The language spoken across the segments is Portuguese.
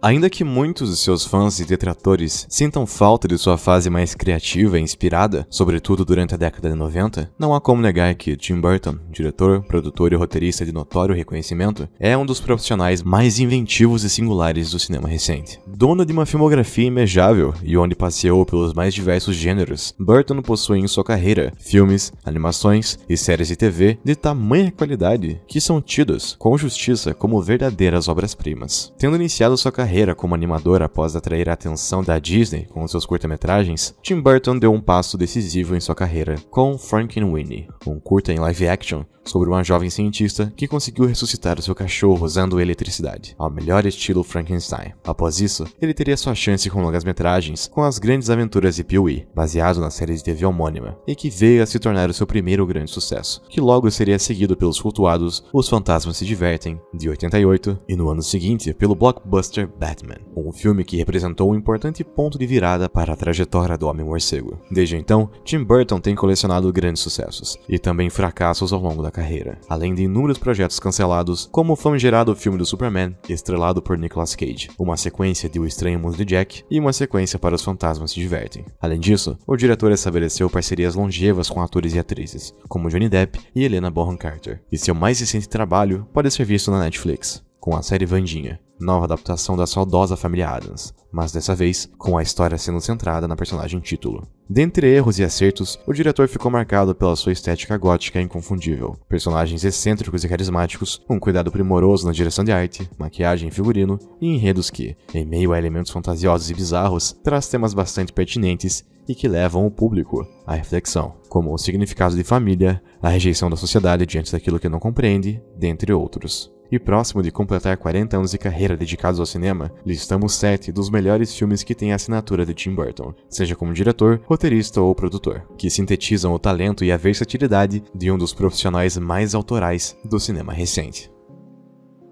Ainda que muitos de seus fãs e detratores sintam falta de sua fase mais criativa e inspirada, sobretudo durante a década de 90, não há como negar que Tim Burton, diretor, produtor e roteirista de notório reconhecimento, é um dos profissionais mais inventivos e singulares do cinema recente. Dono de uma filmografia imejável e onde passeou pelos mais diversos gêneros, Burton possui em sua carreira filmes, animações e séries de TV de tamanha qualidade que são tidos com justiça como verdadeiras obras-primas. Tendo iniciado sua carreira carreira como animador após atrair a atenção da Disney com seus curta-metragens, Tim Burton deu um passo decisivo em sua carreira com Frankenweenie, um curta em live action sobre uma jovem cientista que conseguiu ressuscitar o seu cachorro usando eletricidade, ao melhor estilo Frankenstein. Após isso, ele teria sua chance com longas-metragens com as grandes aventuras de Pee-wee, baseado na série de TV homônima, e que veio a se tornar o seu primeiro grande sucesso, que logo seria seguido pelos cultuados Os Fantasmas Se Divertem, de 88, e no ano seguinte pelo blockbuster Batman, um filme que representou um importante ponto de virada para a trajetória do Homem-Morcego. Desde então, Tim Burton tem colecionado grandes sucessos, e também fracassos ao longo da carreira, além de inúmeros projetos cancelados, como o famigerado filme do Superman, estrelado por Nicolas Cage, uma sequência de O Estranho Mundo de Jack e uma sequência para Os Fantasmas Se Divertem. Além disso, o diretor estabeleceu parcerias longevas com atores e atrizes, como Johnny Depp e Helena Bonham Carter, e seu mais recente trabalho pode ser visto na Netflix, com a série Vandinha, nova adaptação da saudosa família Adams, mas dessa vez com a história sendo centrada na personagem título. Dentre erros e acertos, o diretor ficou marcado pela sua estética gótica inconfundível. Personagens excêntricos e carismáticos, um cuidado primoroso na direção de arte, maquiagem e figurino, e enredos que, em meio a elementos fantasiosos e bizarros, traz temas bastante pertinentes e que levam o público à reflexão, como o significado de família, a rejeição da sociedade diante daquilo que não compreende, dentre outros. E próximo de completar 40 anos de carreira dedicados ao cinema, listamos 7 dos melhores filmes que têm a assinatura de Tim Burton, seja como diretor, roteirista ou produtor, que sintetizam o talento e a versatilidade de um dos profissionais mais autorais do cinema recente.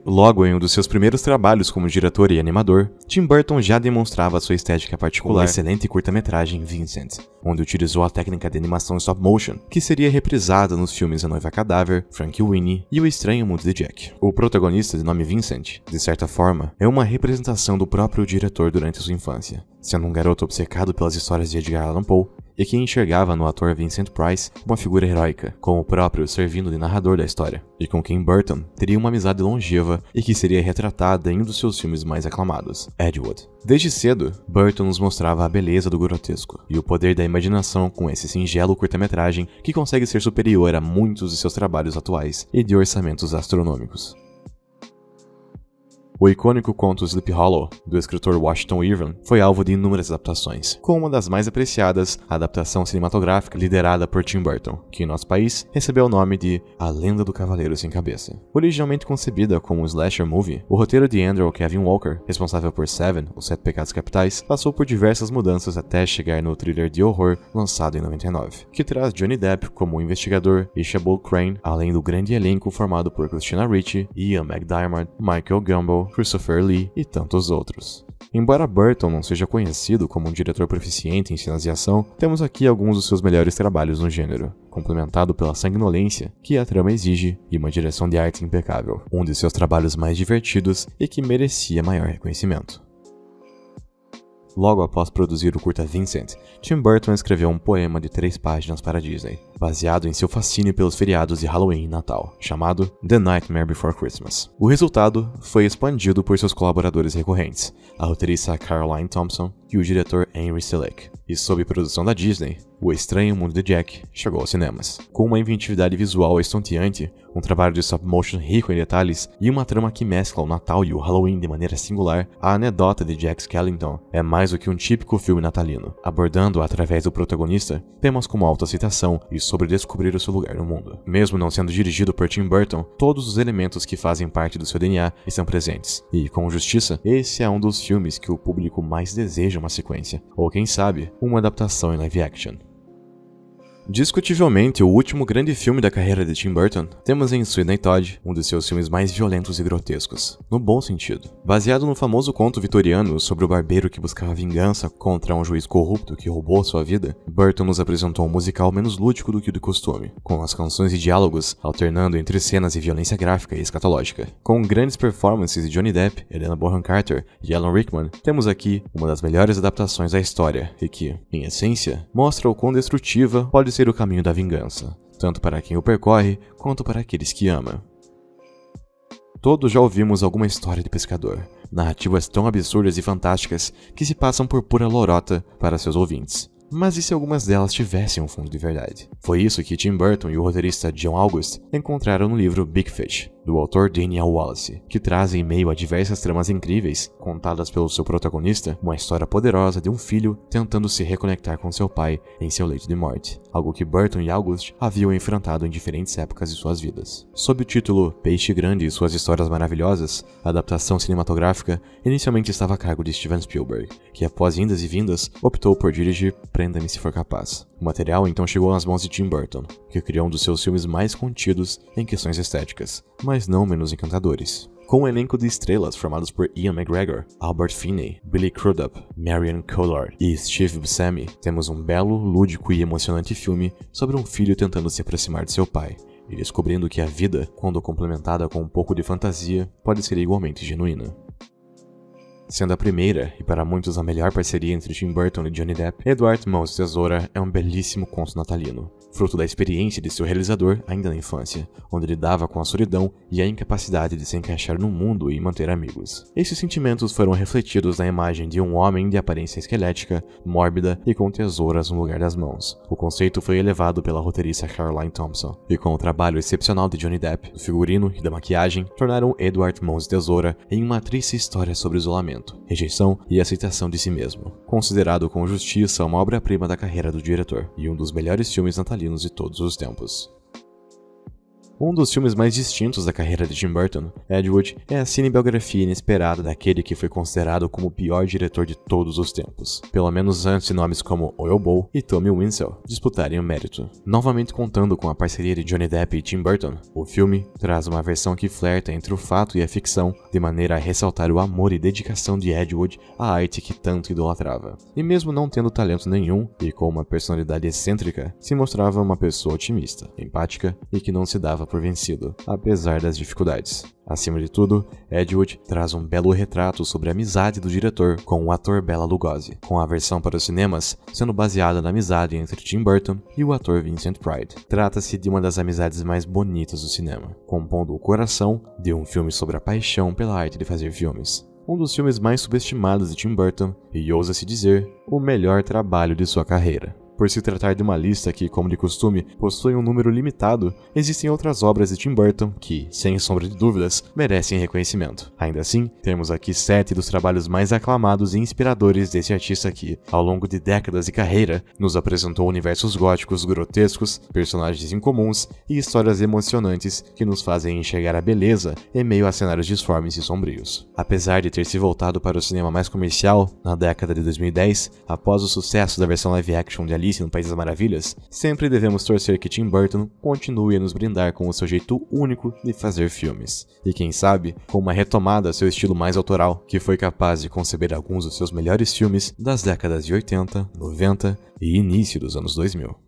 Logo, em um dos seus primeiros trabalhos como diretor e animador, Tim Burton já demonstrava sua estética particular com excelente curta-metragem Vincent, onde utilizou a técnica de animação stop motion, que seria reprisada nos filmes A Noiva Cadáver, Frank Winnie e O Estranho Mundo de Jack. O protagonista de nome Vincent, de certa forma, é uma representação do próprio diretor durante sua infância, sendo um garoto obcecado pelas histórias de Edgar Allan Poe e que enxergava no ator Vincent Price uma figura heróica, com o próprio servindo de narrador da história, e com quem Burton teria uma amizade longeva e que seria retratada em um dos seus filmes mais aclamados, Edgewood. Desde cedo, Burton nos mostrava a beleza do grotesco e o poder da imaginação com esse singelo curta-metragem que consegue ser superior a muitos de seus trabalhos atuais e de orçamentos astronômicos. O icônico conto Sleep Hollow, do escritor Washington Irving, foi alvo de inúmeras adaptações, com uma das mais apreciadas, a adaptação cinematográfica liderada por Tim Burton, que em nosso país recebeu o nome de A Lenda do Cavaleiro Sem Cabeça. Originalmente concebida como um slasher movie, o roteiro de Andrew Kevin Walker, responsável por Seven, Os Sete Pecados Capitais, passou por diversas mudanças até chegar no thriller de horror lançado em 99, que traz Johnny Depp como investigador e Shabul Crane, além do grande elenco formado por Christina Ricci, Ian McDiarmid, Michael Gamble, Christopher Lee e tantos outros. Embora Burton não seja conhecido como um diretor proficiente em cenas de ação, temos aqui alguns dos seus melhores trabalhos no gênero, complementado pela sanguinolência que a trama exige e uma direção de arte impecável, um de seus trabalhos mais divertidos e que merecia maior reconhecimento. Logo após produzir o curta Vincent, Tim Burton escreveu um poema de três páginas para Disney, baseado em seu fascínio pelos feriados de Halloween e Natal, chamado The Nightmare Before Christmas. O resultado foi expandido por seus colaboradores recorrentes, a roteirista Caroline Thompson, e o diretor Henry Selick. E sob produção da Disney, O Estranho Mundo de Jack chegou aos cinemas. Com uma inventividade visual estonteante, um trabalho de stop motion rico em detalhes e uma trama que mescla o Natal e o Halloween de maneira singular, a anedota de Jack Skellington é mais do que um típico filme natalino. abordando através do protagonista, temas como autoaceitação e sobre descobrir o seu lugar no mundo. Mesmo não sendo dirigido por Tim Burton, todos os elementos que fazem parte do seu DNA estão presentes. E, com justiça, esse é um dos filmes que o público mais deseja seja uma sequência, ou quem sabe, uma adaptação em live action. Discutivelmente, o último grande filme da carreira de Tim Burton, temos em Sweeney Todd, um dos seus filmes mais violentos e grotescos, no bom sentido. Baseado no famoso conto vitoriano sobre o barbeiro que buscava vingança contra um juiz corrupto que roubou sua vida, Burton nos apresentou um musical menos lúdico do que o de costume, com as canções e diálogos alternando entre cenas de violência gráfica e escatológica. Com grandes performances de Johnny Depp, Helena Bonham Carter e Alan Rickman, temos aqui uma das melhores adaptações da história e que, em essência, mostra o quão destrutiva pode ser o caminho da vingança, tanto para quem o percorre quanto para aqueles que ama. Todos já ouvimos alguma história de pescador, narrativas tão absurdas e fantásticas que se passam por pura lorota para seus ouvintes. Mas e se algumas delas tivessem um fundo de verdade? Foi isso que Tim Burton e o roteirista John August encontraram no livro Big Fish, do autor Daniel Wallace, que traz em meio a diversas tramas incríveis, contadas pelo seu protagonista, uma história poderosa de um filho tentando se reconectar com seu pai em seu leito de morte, algo que Burton e August haviam enfrentado em diferentes épocas de suas vidas. Sob o título Peixe Grande e suas histórias maravilhosas, a adaptação cinematográfica inicialmente estava a cargo de Steven Spielberg, que após indas e vindas optou por dirigir Prenda-me se for capaz. O material então chegou nas mãos de Tim Burton, que criou um dos seus filmes mais contidos em questões estéticas, mas mas não menos encantadores. Com um elenco de estrelas formados por Ian McGregor, Albert Finney, Billy Crudup, Marion Cotillard e Steve Buscemi, temos um belo, lúdico e emocionante filme sobre um filho tentando se aproximar de seu pai e descobrindo que a vida, quando complementada com um pouco de fantasia, pode ser igualmente genuína. Sendo a primeira, e para muitos a melhor parceria entre Tim Burton e Johnny Depp, Edward Mãos Tesoura é um belíssimo conto natalino, fruto da experiência de seu realizador ainda na infância, onde lidava com a solidão e a incapacidade de se encaixar no mundo e manter amigos. Esses sentimentos foram refletidos na imagem de um homem de aparência esquelética, mórbida e com tesouras no lugar das mãos. O conceito foi elevado pela roteirista Caroline Thompson, e com o trabalho excepcional de Johnny Depp, do figurino e da maquiagem, tornaram Edward Mãos Tesoura em uma triste história sobre isolamento rejeição e aceitação de si mesmo. Considerado com justiça uma obra-prima da carreira do diretor e um dos melhores filmes natalinos de todos os tempos. Um dos filmes mais distintos da carreira de Tim Burton, Edward, é a cinebiografia inesperada daquele que foi considerado como o pior diretor de todos os tempos, pelo menos antes de nomes como Oil Bowl e Tommy Winsell disputarem o mérito. Novamente contando com a parceria de Johnny Depp e Tim Burton, o filme traz uma versão que flerta entre o fato e a ficção, de maneira a ressaltar o amor e dedicação de Edward à arte que tanto idolatrava. E mesmo não tendo talento nenhum e com uma personalidade excêntrica, se mostrava uma pessoa otimista, empática e que não se dava por vencido, apesar das dificuldades. Acima de tudo, Ed Wood traz um belo retrato sobre a amizade do diretor com o ator Bela Lugosi, com a versão para os cinemas sendo baseada na amizade entre Tim Burton e o ator Vincent Pride. Trata-se de uma das amizades mais bonitas do cinema, compondo o coração de um filme sobre a paixão pela arte de fazer filmes um dos filmes mais subestimados de Tim Burton e, ousa-se dizer, o melhor trabalho de sua carreira. Por se tratar de uma lista que, como de costume, possui um número limitado, existem outras obras de Tim Burton que, sem sombra de dúvidas, merecem reconhecimento. Ainda assim, temos aqui sete dos trabalhos mais aclamados e inspiradores desse artista que, ao longo de décadas de carreira, nos apresentou universos góticos grotescos, personagens incomuns e histórias emocionantes que nos fazem enxergar a beleza em meio a cenários disformes e sombrios. Apesar de ter se voltado para o cinema mais comercial na década de 2010, após o sucesso da versão live action de Ali Alice no País das Maravilhas, sempre devemos torcer que Tim Burton continue a nos brindar com o seu jeito único de fazer filmes. E quem sabe, com uma retomada ao seu estilo mais autoral, que foi capaz de conceber alguns dos seus melhores filmes das décadas de 80, 90 e início dos anos 2000.